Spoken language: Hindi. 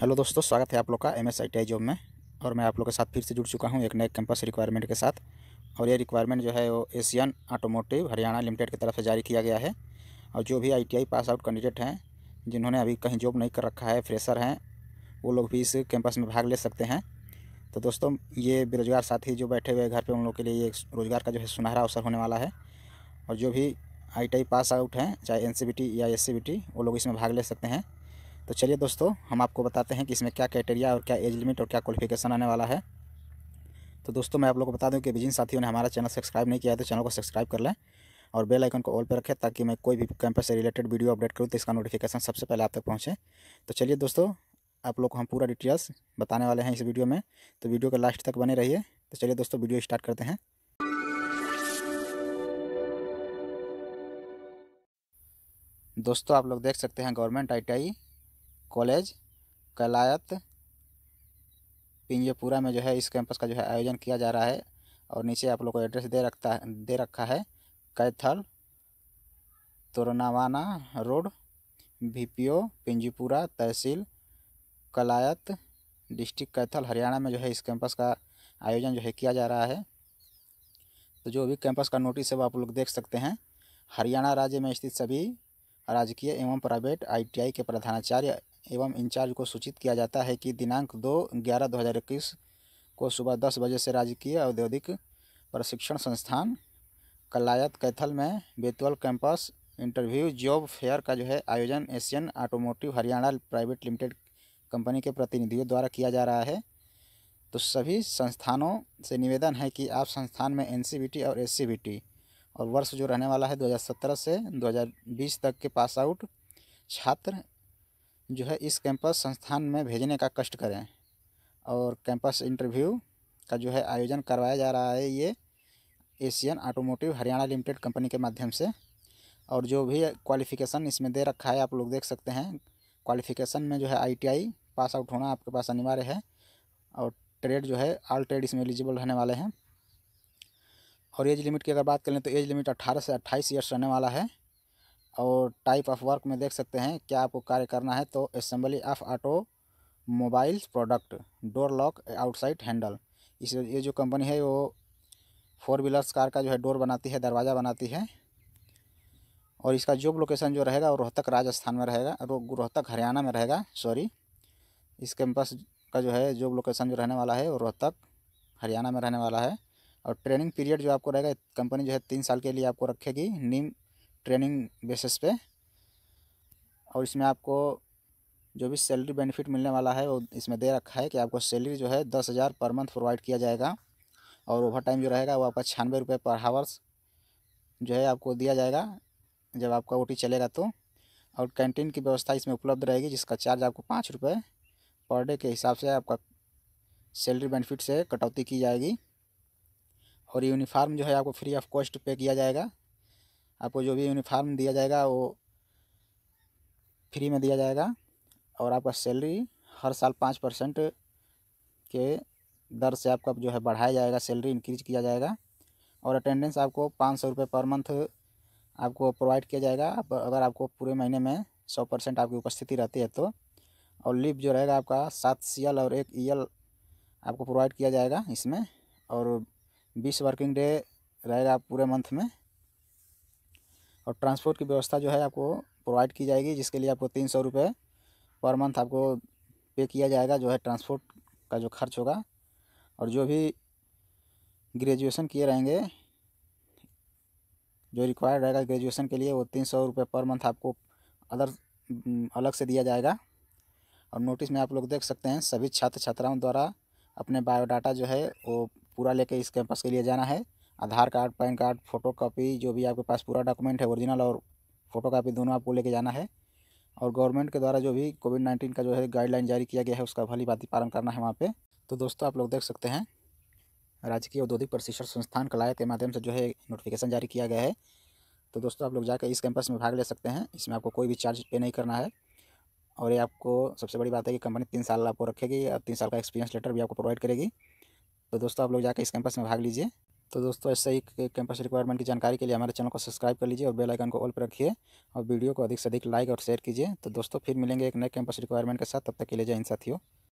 हेलो दोस्तों स्वागत है आप लोग का एम एस जॉब में और मैं आप लोग के साथ फिर से जुड़ चुका हूँ एक नए कैंपस रिक्वायरमेंट के साथ और ये रिक्वायरमेंट जो है वो एशियन ऑटोमोटिव हरियाणा लिमिटेड की तरफ से जारी किया गया है और जो भी आईटीआई पास आउट कैंडिडेट हैं जिन्होंने अभी कहीं जॉब नहीं कर रखा है फ्रेशर हैं वो लोग भी इस कैंपस में भाग ले सकते हैं तो दोस्तों ये बेरोजगार साथी जो बैठे हुए घर पर उन लोग के लिए रोज़गार का जो है सुनहरा अवसर होने वाला है और जो भी आई पास आउट हैं चाहे एन या एस वो लोग इसमें भाग ले सकते हैं तो चलिए दोस्तों हम आपको बताते हैं कि इसमें क्या क्राइटेरिया और क्या एज लिमिट और क्या क्वालिफिकेशन आने वाला है तो दोस्तों मैं आप लोग को बता दूं कि जिन साथियों ने हमारा चैनल सब्सक्राइब नहीं किया है तो चैनल को सब्सक्राइब कर लें और बेल आइकन को ऑल पर रखें ताकि मैं कोई भी कैंपस से रिलेटेड वीडियो अपडेट करूँ तो इसका नोटिफिकेशन सबसे पहले आप तक पहुँचे तो चलिए दोस्तों आप लोग को हम पूरा डिटेल्स बताने वाले हैं इस वीडियो में तो वीडियो के लास्ट तक बने रहिए तो चलिए दोस्तों वीडियो स्टार्ट करते हैं दोस्तों आप लोग देख सकते हैं government I college Kalayat Pinjpura में जो है इस कैंपस का जो है आयोजन किया जा रहा है और नीचे आप लोग को एड्रेस दे रखता है दे रखा है कैथल तोरनावाना रोड ओ पिंजीपुरा तहसील कलायत डिस्ट्रिक्ट कैथल हरियाणा में जो है इस कैंपस का आयोजन जो है किया जा रहा है तो जो भी कैंपस का नोटिस है वो आप लोग देख सकते हैं हरियाणा राज्य में स्थित सभी राजकीय एवं प्राइवेट आईटीआई के प्रधानाचार्य एवं इंचार्ज को सूचित किया जाता है कि दिनांक दो ग्यारह दो हज़ार इक्कीस को सुबह दस बजे से राजकीय औद्योगिक प्रशिक्षण संस्थान कलायत कैथल में बेतवल कैंपस इंटरव्यू जॉब फेयर का जो है आयोजन Asian automotive Haryana private limited company के प्रतिनिधियों द्वारा किया जा रहा है तो सभी संस्थानों से निवेदन है कि आप संस्थान में एन और एस और वर्ष जो रहने वाला है 2017 से 2020 तक के पास आउट छात्र जो है इस कैंपस संस्थान में भेजने का कष्ट करें और कैंपस इंटरव्यू का जो है आयोजन करवाया जा रहा है ये Asian automotive Haryana limited company के माध्यम से और जो भी क्वालिफ़िकेशन इसमें दे रखा है आप लोग देख सकते हैं क्वालिफ़िकेशन में जो है आईटीआई पास आउट होना आपके पास अनिवार्य है और ट्रेड जो है ऑल ट्रेड इसमें एलिजिबल रहने वाले हैं और एज लिमिट की अगर बात करें तो एज लिमिट अट्ठारह से अट्ठाईस ईयर्स रहने वाला है और टाइप ऑफ वर्क में देख सकते हैं क्या आपको कार्य करना है तो assembly of automobile product door lock outside handle इस ये जो कंपनी है वो फोर व्हीलर्स कार का जो है डोर बनाती है दरवाज़ा बनाती है और इसका जॉब लोकेशन जो रहेगा वो रोहतक राजस्थान में रहेगा रोहतक हरियाणा में रहेगा सॉरी इस कैंपस का जो है जॉब लोकेशन जो रहने वाला है वो रोहतक हरियाणा में रहने वाला है और ट्रेनिंग पीरियड जो आपको रहेगा कंपनी जो है तीन साल के लिए आपको रखेगी नीम ट्रेनिंग बेसिस पे और इसमें आपको जो भी सैलरी बेनिफिट मिलने वाला है वो इसमें दे रखा है कि आपको सैलरी जो है दस हज़ार पर मंथ प्रोवाइड किया जाएगा और ओवर टाइम जो रहेगा वो आपका छियानवे रुपये पर हावर्स जो है आपको दिया जाएगा जब आपका ओ चलेगा तो और कैंटीन की व्यवस्था इसमें उपलब्ध रहेगी जिसका चार्ज आपको पाँच रुपये पर डे के हिसाब से आपका सैलरी बेनिफिट से कटौती की जाएगी और यूनिफार्म जो है आपको फ्री ऑफ कॉस्ट पे किया जाएगा आपको जो भी यूनिफार्म दिया जाएगा वो फ्री में दिया जाएगा और आपका सैलरी हर साल पाँच परसेंट के दर से आपका जो है बढ़ाया जाएगा सैलरी इंक्रीज किया जाएगा और अटेंडेंस आपको पाँच सौ रुपये पर मंथ आपको प्रोवाइड किया जाएगा आप अगर आपको पूरे महीने में सौ परसेंट आपकी उपस्थिति रहती है तो और लिप जो रहेगा आपका सात सी एल और एक ई आपको प्रोवाइड किया जाएगा इसमें और बीस वर्किंग डे रहेगा पूरे मंथ में और ट्रांसपोर्ट की व्यवस्था जो है आपको प्रोवाइड की जाएगी जिसके लिए आपको तीन सौ रुपये पर मंथ आपको पे किया जाएगा जो है ट्रांसपोर्ट का जो खर्च होगा और जो भी ग्रेजुएशन किए रहेंगे जो रिक्वायर्ड रहेगा ग्रेजुएशन के लिए वो तीन सौ रुपये पर मंथ आपको अदर अलग से दिया जाएगा और नोटिस में आप लोग देख सकते हैं सभी छात्र छात्राओं द्वारा अपने बायोडाटा जो है वो पूरा लेके इस कैंपस के लिए जाना है Aadhaar card PAN card photocopy जो भी आपके पास पूरा डॉक्यूमेंट है ओरिजिनल और फोटो कापी दोनों आपको लेके जाना है और गवर्नमेंट के द्वारा जो भी कोविड नाइन्टीन का जो है गाइडलाइन जारी किया गया है उसका भली भाती पालन करना है वहाँ पर तो दोस्तों आप लोग देख सकते हैं राजकीय औद्योगिक प्रशिक्षण संस्थान कलाय के माध्यम से जो है नोटिफिकेशन जारी किया गया है तो दोस्तों आप लोग जाकर इस कैंपस में भाग ले सकते हैं इसमें आपको कोई भी चार्ज पे नहीं करना है और ये आपको सबसे बड़ी बात है कि कंपनी तीन साल आपको रखेगी और तीन साल का एक्सपीरियंस लेटर भी आपको प्रोवाइड करेगी तो दोस्तों आप लोग जाकर इस कैंपस में भाग लीजिए तो दोस्तों ऐसे ही कैंपस रिक्वायरमेंट की जानकारी के लिए हमारे चैनल को सब्सक्राइब कर लीजिए और बेल आइकन को ऑल पर रखिए और वीडियो को अधिक से अधिक लाइक और शेयर कीजिए तो दोस्तों फिर मिलेंगे एक नए कैंपस रिक्वायरमेंट के साथ तब तक के लिए जय इन साथियों